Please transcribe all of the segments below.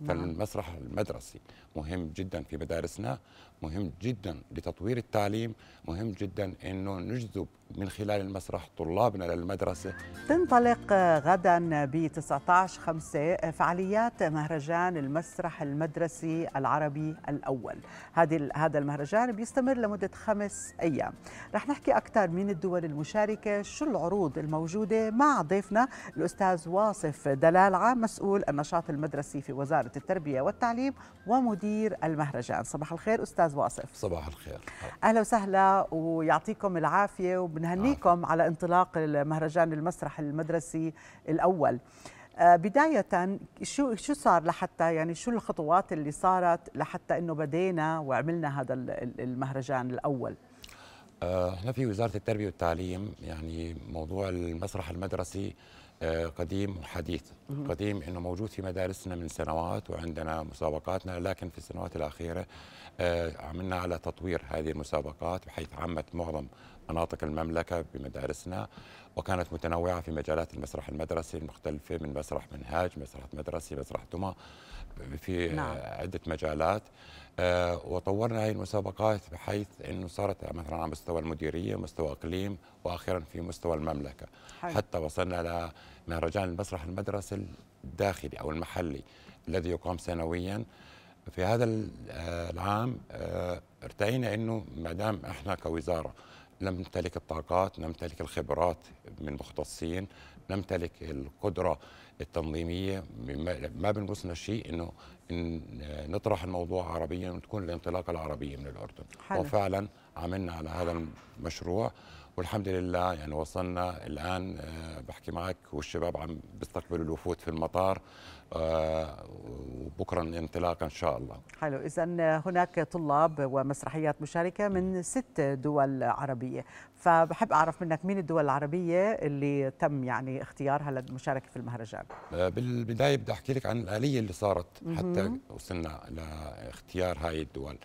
نعم. فالمسرح المدرسي مهم جدا في مدارسنا مهم جدا لتطوير التعليم مهم جدا أنه نجذب من خلال المسرح طلابنا للمدرسة تنطلق غدا ب 19 5 فعاليات مهرجان المسرح المدرسي العربي الأول هذه هذا المهرجان بيستمر لمدة خمس أيام رح نحكي أكثر من الدول المشاركة شو العروض الموجودة مع ضيفنا الأستاذ واصف دلالعة مسؤول النشاط المدرسي في وزارة وزارة التربية والتعليم ومدير المهرجان صباح الخير أستاذ واصف صباح الخير أهلا وسهلا ويعطيكم العافية وبنهنيكم على انطلاق المهرجان المسرح المدرسي الأول آه، بداية شو شو صار لحتى يعني شو الخطوات اللي صارت لحتى انه بدينا وعملنا هذا المهرجان الاول؟ آه، احنا في وزاره التربيه والتعليم يعني موضوع المسرح المدرسي آه، قديم وحديث قديم انه موجود في مدارسنا من سنوات وعندنا مسابقاتنا لكن في السنوات الاخيره آه، عملنا على تطوير هذه المسابقات بحيث عمت معظم مناطق المملكه بمدارسنا وكانت متنوعه في مجالات المسرح المدرسي المختلفه من مسرح منهاج مسرح مدرسي مسرح دمى في نعم. عده مجالات آه، وطورنا هذه المسابقات بحيث انه صارت مثلا على مستوى المديريه مستوى اقليم واخيرا في مستوى المملكه حلو. حتى وصلنا لمهرجان المسرح المدرسي الداخلي او المحلي الذي يقام سنويا في هذا آه، العام آه، ارتئينا انه ما دام احنا كوزاره نمتلك الطاقات نمتلك الخبرات من مختصين نمتلك القدرة التنظيمية ما بنقصنا شيء أنه إن نطرح الموضوع عربيا وتكون الانطلاقة العربية من الأردن حلو. وفعلا عملنا على هذا المشروع والحمد لله يعني وصلنا الآن آه، بحكي معك والشباب عم بيستقبلوا الوفود في المطار آه، بكرة الانطلاق إن شاء الله حلو إذا هناك طلاب ومسرحيات مشاركة من ست دول عربية فبحب أعرف منك مين الدول العربية اللي تم يعني اختيارها للمشاركة في المهرجان آه، بالبداية بدي أحكي لك عن الآلية اللي صارت حتى وصلنا لاختيار هاي الدول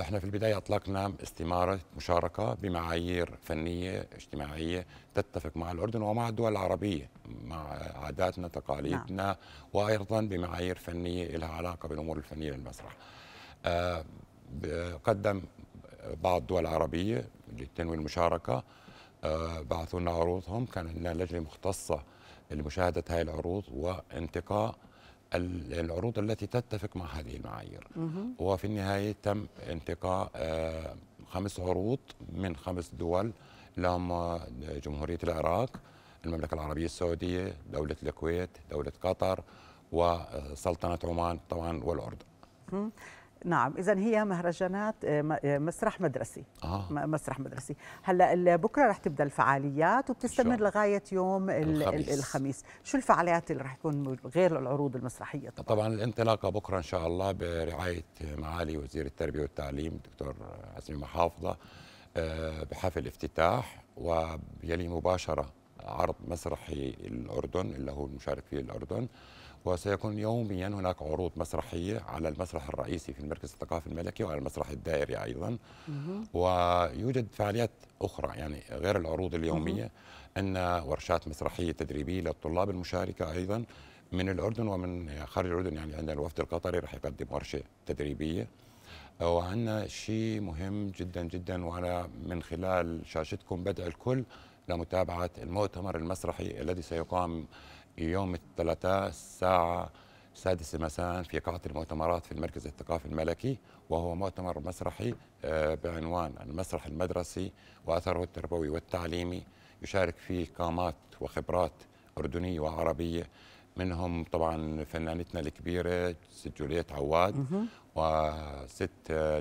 احنا في البدايه اطلقنا استماره مشاركه بمعايير فنيه اجتماعيه تتفق مع الاردن ومع الدول العربيه مع عاداتنا تقاليدنا نعم. وايضا بمعايير فنيه لها علاقه بالامور الفنيه للمسرح. آه قدم بعض الدول العربيه لتنوي المشاركه آه بعثوا لنا عروضهم كان لنا لجنه مختصه لمشاهده هاي العروض وانتقاء العروض التي تتفق مع هذه المعايير وفي النهاية تم انتقاء آه، خمس عروض من خمس دول لهم آه، جمهورية العراق المملكة العربية السعودية دولة الكويت دولة قطر وسلطنة عمان طبعا والأردن نعم اذا هي مهرجانات آه، آه، مسرح مدرسي آه. مسرح مدرسي هلا بكره رح تبدا الفعاليات وبتستمر شو. لغايه يوم الخميس. الخميس شو الفعاليات اللي رح تكون غير العروض المسرحيه طبعا, طبعا الانطلاقه بكره ان شاء الله برعايه معالي وزير التربيه والتعليم دكتور عزمي محافظه آه، بحفل افتتاح ويلي مباشره عرض مسرحي الأردن اللي هو المشارك فيه الأردن وسيكون يوميا هناك عروض مسرحية على المسرح الرئيسي في المركز الثقافي الملكي وعلى المسرح الدائري أيضا ويوجد فعاليات أخرى يعني غير العروض اليومية عندنا ورشات مسرحية تدريبية للطلاب المشاركة أيضا من الأردن ومن خارج الأردن يعني عندنا الوفد القطري راح يقدم ورشة تدريبية وعندنا شيء مهم جدا جدا وأنا من خلال شاشتكم بدأ الكل لمتابعة المؤتمر المسرحي الذي سيقام يوم الثلاثاء الساعة السادسة مساء في قاعة المؤتمرات في المركز الثقافي الملكي وهو مؤتمر مسرحي آه، بعنوان المسرح المدرسي وأثره التربوي والتعليمي يشارك فيه قامات وخبرات أردنية وعربية منهم طبعا فنانتنا الكبيرة جوليت عواد وست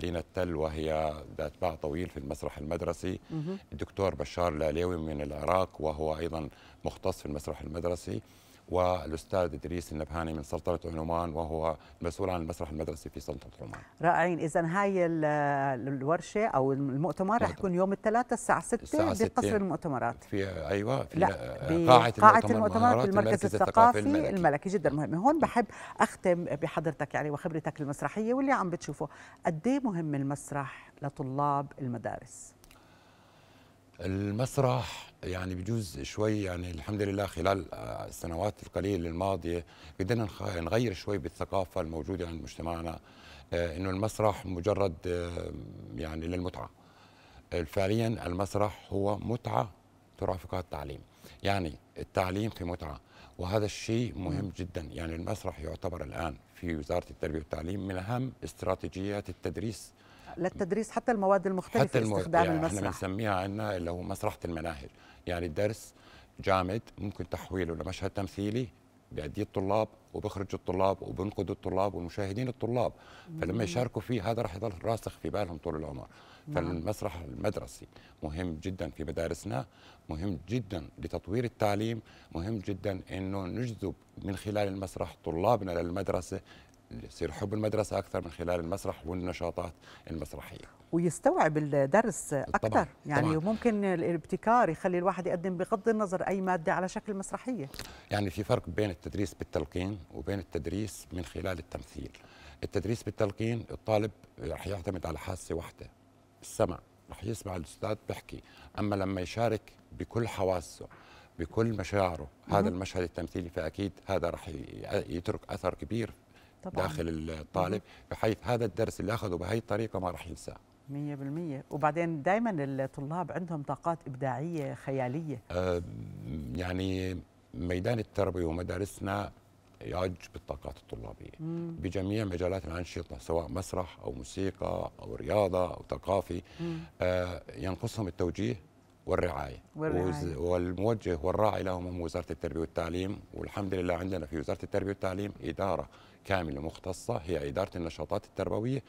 لينا التل وهي ذات باع طويل في المسرح المدرسي الدكتور بشار العليوي من العراق وهو أيضا مختص في المسرح المدرسي والاستاذ ادريس النبهاني من سلطنه عمان وهو مسؤول عن المسرح المدرسي في سلطنه عمان. رائعين اذا هاي الورشه او المؤتمر راح نعم. يكون يوم الثلاثاء الساعه 6 بقصر المؤتمرات. في ايوه في لا قاعه, قاعة المؤتمرات المركز الثقافي الملكي, الملكي جدا مهم، هون بحب اختم بحضرتك يعني وخبرتك المسرحيه واللي عم بتشوفه قد إيه مهم المسرح لطلاب المدارس؟ المسرح يعني بجوز شوي يعني الحمد لله خلال آه، السنوات القليله الماضيه قدرنا نغير شوي بالثقافه الموجوده عند مجتمعنا آه، انه المسرح مجرد يعني للمتعه آه، فعليا المسرح هو متعه ترافقها التعليم يعني التعليم في متعه وهذا الشيء مهم جدا يعني المسرح يعتبر الان في وزاره التربيه والتعليم من اهم استراتيجيات التدريس للتدريس حتى المواد المختلفه حتى المواد استخدام يعني المسرح احنا بنسميها عندنا اللي هو مسرحه المناهج يعني الدرس جامد ممكن تحويله لمشهد تمثيلي بيأديه الطلاب وبخرج الطلاب وبنقد الطلاب والمشاهدين الطلاب فلما يشاركوا فيه هذا راح يضل راسخ في بالهم طول العمر نعم. فالمسرح المدرسي مهم جدا في مدارسنا مهم جدا لتطوير التعليم مهم جدا انه نجذب من خلال المسرح طلابنا للمدرسه يصير حب المدرسه اكثر من خلال المسرح والنشاطات المسرحيه ويستوعب الدرس اكثر طبعًا. يعني طبعًا. ممكن الابتكار يخلي الواحد يقدم بغض النظر اي ماده على شكل مسرحيه يعني في فرق بين التدريس بالتلقين وبين التدريس من خلال التمثيل التدريس بالتلقين الطالب رح يعتمد على حاسه واحده السمع رح يسمع الاستاذ بيحكي اما لما يشارك بكل حواسه بكل مشاعره هذا المشهد التمثيلي فاكيد هذا رح يترك اثر كبير طبعا. داخل الطالب بحيث هذا الدرس اللي اخذه بهي الطريقه ما راح ينساه 100% وبعدين دائما الطلاب عندهم طاقات ابداعيه خياليه آه يعني ميدان التربيه ومدارسنا يعج بالطاقات الطلابيه مم. بجميع مجالات الانشطه سواء مسرح او موسيقى او رياضه او ثقافي آه ينقصهم التوجيه والرعاية, والرعاية. والموجه والراعي لهم هم وزارة التربية والتعليم والحمد لله عندنا في وزارة التربية والتعليم إدارة كاملة مختصة هي إدارة النشاطات التربوية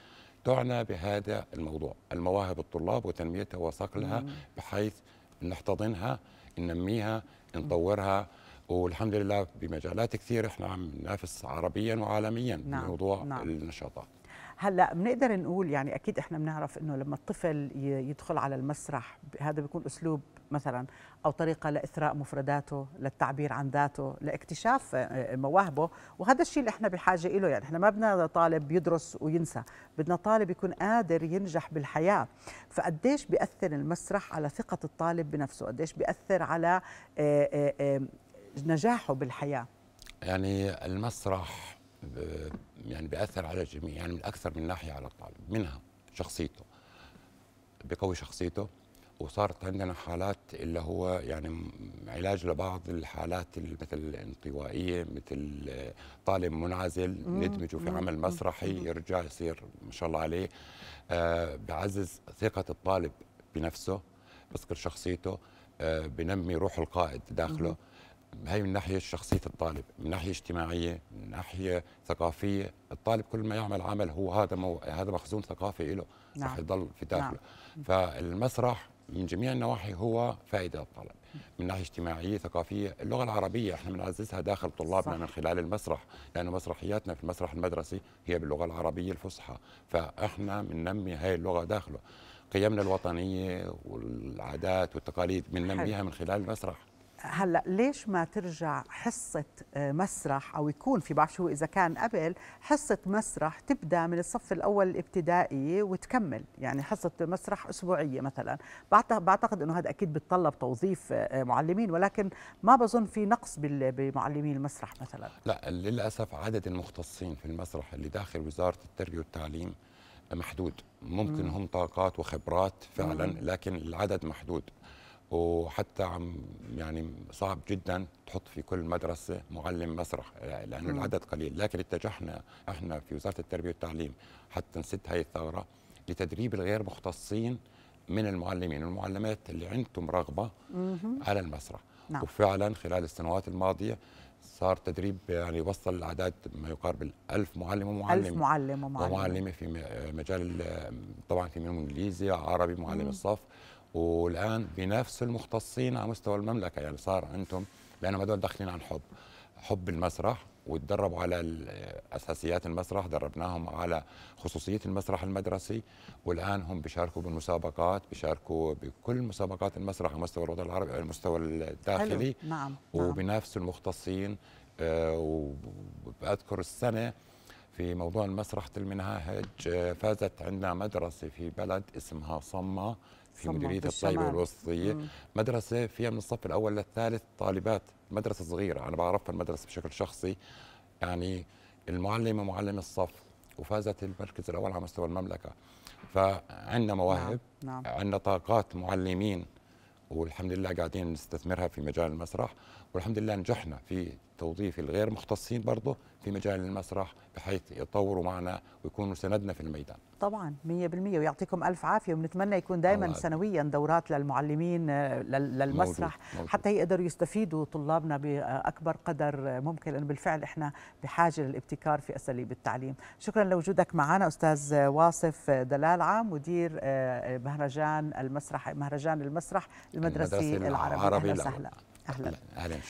تعنى بهذا الموضوع المواهب الطلاب وتنميتها وصقلها بحيث نحتضنها ننميها نطورها والحمد لله بمجالات كثيرة احنا عم ننافس عربيا وعالميا نعم. بموضوع نعم. النشاطات هلا بنقدر نقول يعني اكيد احنا بنعرف انه لما الطفل يدخل على المسرح هذا بيكون اسلوب مثلا او طريقه لاثراء مفرداته للتعبير عن ذاته لاكتشاف آه، آه، مواهبه وهذا الشيء اللي احنا بحاجه له يعني احنا ما بدنا طالب يدرس وينسى بدنا طالب يكون قادر ينجح بالحياه فقديش بياثر المسرح على ثقه الطالب بنفسه قديش بياثر على آه، نجاحه بالحياه يعني المسرح يعني بيأثر على الجميع يعني من أكثر من ناحية على الطالب منها شخصيته بقوي شخصيته وصارت عندنا حالات اللي هو يعني علاج لبعض الحالات مثل الانطوائيه مثل طالب منعزل ندمجه في عمل مسرحي يرجع يصير ما شاء الله عليه آه، بعزز ثقه الطالب بنفسه بذكر شخصيته آه، بنمي روح القائد داخله هي من ناحيه شخصيه الطالب من ناحيه اجتماعيه من ناحيه ثقافيه الطالب كل ما يعمل عمل هو هذا مو... هذا مخزون ثقافي له نعم. رح يضل في داخله نعم. فالمسرح من جميع النواحي هو فائده للطالب من ناحيه اجتماعيه ثقافيه اللغه العربيه احنا بنعززها داخل طلابنا صح. من خلال المسرح لانه مسرحياتنا في المسرح المدرسي هي باللغه العربيه الفصحى فاحنا بننمي هاي اللغه داخله قيمنا الوطنيه والعادات والتقاليد بننميها من خلال المسرح هلا ليش ما ترجع حصه آه، مسرح او يكون في بعرف شو اذا كان قبل حصه مسرح تبدا من الصف الاول الابتدائي وتكمل يعني حصه مسرح اسبوعيه مثلا بعتقد انه هذا اكيد بتطلب توظيف آه، معلمين ولكن ما بظن في نقص بمعلمي المسرح مثلا لا للاسف عدد المختصين في المسرح اللي داخل وزاره التربيه والتعليم محدود ممكن مم. هم طاقات وخبرات فعلا لكن العدد محدود وحتى عم يعني صعب جدا تحط في كل مدرسه معلم مسرح يعني لانه العدد قليل لكن اتجهنا احنا في وزاره التربيه والتعليم حتى نسد هذه الثغره لتدريب الغير مختصين من المعلمين والمعلمات اللي عندهم رغبه مم. على المسرح نعم. وفعلا خلال السنوات الماضيه صار تدريب يعني وصل الأعداد ما يقارب الألف معلم ومعلم ألف معلم ومعلم ومعلمة في مجال طبعا في منهم إنجليزي عربي معلم الصف والان بينافسوا المختصين على مستوى المملكه يعني صار عندهم لانهم هذول داخلين عن حب حب المسرح وتدربوا على اساسيات المسرح دربناهم على خصوصيه المسرح المدرسي والان هم بيشاركوا بالمسابقات بيشاركوا بكل مسابقات المسرح على مستوى الوطن العربي على المستوى الداخلي نعم, نعم. وبينافسوا المختصين آه، وبذكر السنه في موضوع المسرح المناهج آه، فازت عندنا مدرسه في بلد اسمها صمه في مديريه الطيبه والوسطيه مدرسه فيها من الصف الاول للثالث طالبات مدرسه صغيره انا بعرفها المدرسه بشكل شخصي يعني المعلمه معلم الصف وفازت المركز الاول على مستوى المملكه فعندنا نعم، مواهب نعم. نعم. عندنا طاقات معلمين والحمد لله قاعدين نستثمرها في مجال المسرح والحمد لله نجحنا في توظيف الغير مختصين برضه في مجال المسرح بحيث يطوروا معنا ويكونوا سندنا في الميدان طبعا 100% ويعطيكم الف عافيه ونتمنى يكون دائما سنويا دورات للمعلمين آه، للمسرح موجود. موجود. حتى يقدروا يستفيدوا طلابنا باكبر قدر ممكن لانه بالفعل احنا بحاجه للابتكار في اساليب التعليم شكرا لوجودك معنا استاذ واصف دلال عام مدير آه، مهرجان المسرح مهرجان المسرح المدرسي, المدرسي العربي, العربي اهلا وسهلا اهلا, أهلا. أهلا.